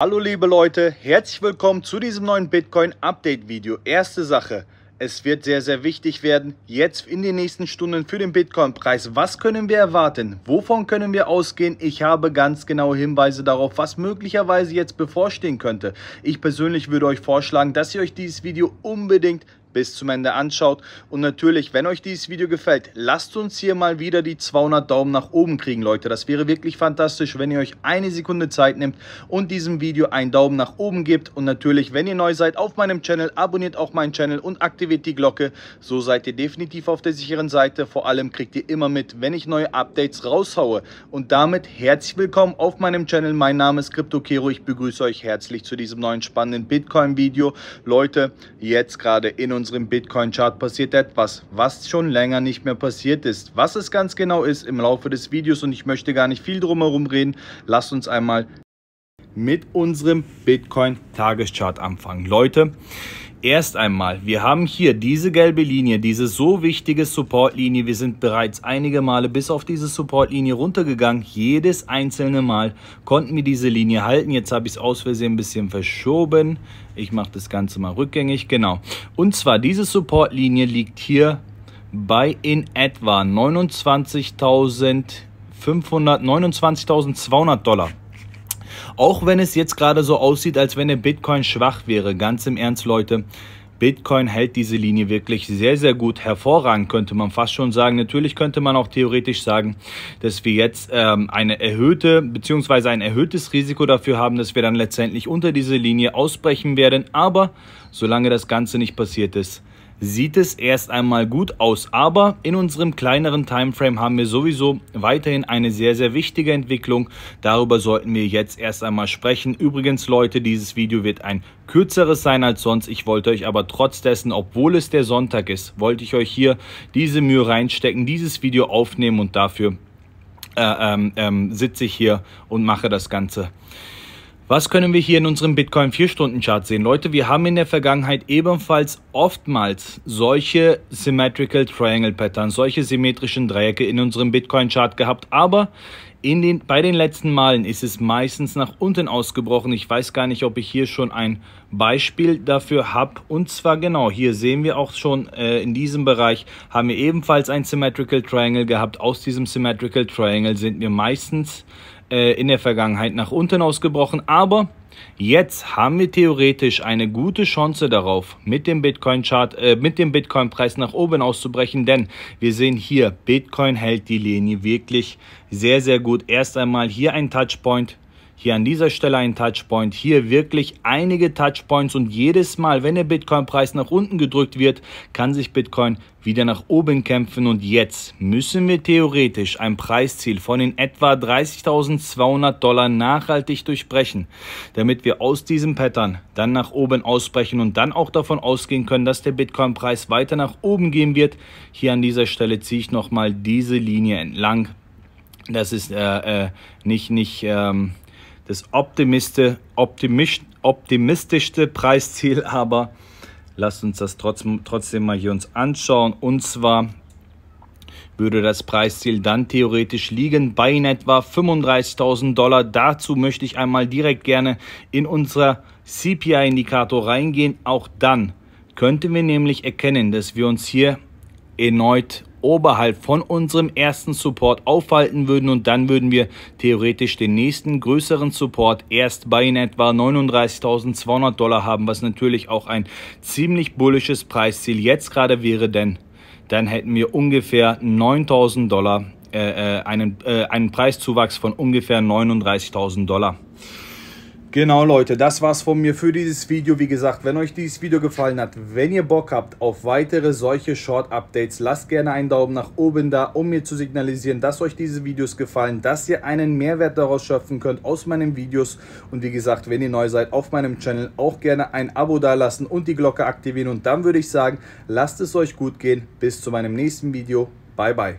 Hallo liebe Leute, herzlich willkommen zu diesem neuen Bitcoin Update Video. Erste Sache, es wird sehr, sehr wichtig werden, jetzt in den nächsten Stunden für den Bitcoin-Preis. Was können wir erwarten? Wovon können wir ausgehen? Ich habe ganz genaue Hinweise darauf, was möglicherweise jetzt bevorstehen könnte. Ich persönlich würde euch vorschlagen, dass ihr euch dieses Video unbedingt bis zum Ende anschaut. Und natürlich, wenn euch dieses Video gefällt, lasst uns hier mal wieder die 200 Daumen nach oben kriegen, Leute. Das wäre wirklich fantastisch, wenn ihr euch eine Sekunde Zeit nehmt und diesem Video einen Daumen nach oben gebt. Und natürlich, wenn ihr neu seid auf meinem Channel, abonniert auch meinen Channel und aktiviert die Glocke. So seid ihr definitiv auf der sicheren Seite. Vor allem kriegt ihr immer mit, wenn ich neue Updates raushaue. Und damit herzlich willkommen auf meinem Channel. Mein Name ist CryptoKero. Ich begrüße euch herzlich zu diesem neuen spannenden Bitcoin-Video. Leute, jetzt gerade in und unserem Bitcoin-Chart passiert etwas, was schon länger nicht mehr passiert ist. Was es ganz genau ist im Laufe des Videos und ich möchte gar nicht viel drumherum reden, lasst uns einmal mit unserem Bitcoin Tageschart anfangen. Leute, Erst einmal, wir haben hier diese gelbe Linie, diese so wichtige Supportlinie. Wir sind bereits einige Male bis auf diese Supportlinie runtergegangen. Jedes einzelne Mal konnten wir diese Linie halten. Jetzt habe ich es aus Versehen ein bisschen verschoben. Ich mache das Ganze mal rückgängig, genau. Und zwar, diese Supportlinie liegt hier bei in etwa 29.500, 29.200 Dollar. Auch wenn es jetzt gerade so aussieht, als wenn der Bitcoin schwach wäre. Ganz im Ernst, Leute. Bitcoin hält diese Linie wirklich sehr, sehr gut. Hervorragend könnte man fast schon sagen. Natürlich könnte man auch theoretisch sagen, dass wir jetzt ähm, eine erhöhte bzw. ein erhöhtes Risiko dafür haben, dass wir dann letztendlich unter diese Linie ausbrechen werden. Aber solange das Ganze nicht passiert ist, sieht es erst einmal gut aus, aber in unserem kleineren Timeframe haben wir sowieso weiterhin eine sehr, sehr wichtige Entwicklung. Darüber sollten wir jetzt erst einmal sprechen. Übrigens, Leute, dieses Video wird ein kürzeres sein als sonst. Ich wollte euch aber trotz dessen, obwohl es der Sonntag ist, wollte ich euch hier diese Mühe reinstecken, dieses Video aufnehmen und dafür äh, ähm, ähm sitze ich hier und mache das Ganze. Was können wir hier in unserem Bitcoin 4-Stunden-Chart sehen? Leute, wir haben in der Vergangenheit ebenfalls oftmals solche Symmetrical Triangle Patterns, solche symmetrischen Dreiecke in unserem Bitcoin-Chart gehabt, aber in den, bei den letzten Malen ist es meistens nach unten ausgebrochen. Ich weiß gar nicht, ob ich hier schon ein Beispiel dafür habe. Und zwar genau, hier sehen wir auch schon äh, in diesem Bereich haben wir ebenfalls ein Symmetrical Triangle gehabt. Aus diesem Symmetrical Triangle sind wir meistens äh, in der Vergangenheit nach unten ausgebrochen, aber jetzt haben wir theoretisch eine gute Chance darauf, mit dem Bitcoin Chart, äh, mit dem Bitcoin Preis nach oben auszubrechen, denn wir sehen hier, Bitcoin hält die Linie wirklich sehr, sehr gut. Erst einmal hier ein Touchpoint, hier an dieser Stelle ein Touchpoint, hier wirklich einige Touchpoints und jedes Mal, wenn der Bitcoin-Preis nach unten gedrückt wird, kann sich Bitcoin wieder nach oben kämpfen und jetzt müssen wir theoretisch ein Preisziel von in etwa 30.200 Dollar nachhaltig durchbrechen, damit wir aus diesem Pattern dann nach oben ausbrechen und dann auch davon ausgehen können, dass der Bitcoin-Preis weiter nach oben gehen wird. Hier an dieser Stelle ziehe ich nochmal diese Linie entlang. Das ist äh, äh, nicht, nicht, ähm, das optimistischste, optimistischste Preisziel aber, lasst uns das trotzdem, trotzdem mal hier uns anschauen. Und zwar würde das Preisziel dann theoretisch liegen bei in etwa 35.000 Dollar. Dazu möchte ich einmal direkt gerne in unser CPI-Indikator reingehen. Auch dann könnten wir nämlich erkennen, dass wir uns hier erneut oberhalb von unserem ersten Support aufhalten würden und dann würden wir theoretisch den nächsten größeren Support erst bei in etwa 39.200 Dollar haben, was natürlich auch ein ziemlich bullisches Preisziel jetzt gerade wäre, denn dann hätten wir ungefähr 9.000 Dollar, äh, äh, einen, äh, einen Preiszuwachs von ungefähr 39.000 Dollar. Genau Leute, das war's von mir für dieses Video. Wie gesagt, wenn euch dieses Video gefallen hat, wenn ihr Bock habt auf weitere solche Short-Updates, lasst gerne einen Daumen nach oben da, um mir zu signalisieren, dass euch diese Videos gefallen, dass ihr einen Mehrwert daraus schöpfen könnt aus meinen Videos. Und wie gesagt, wenn ihr neu seid auf meinem Channel, auch gerne ein Abo dalassen und die Glocke aktivieren. Und dann würde ich sagen, lasst es euch gut gehen. Bis zu meinem nächsten Video. Bye, bye.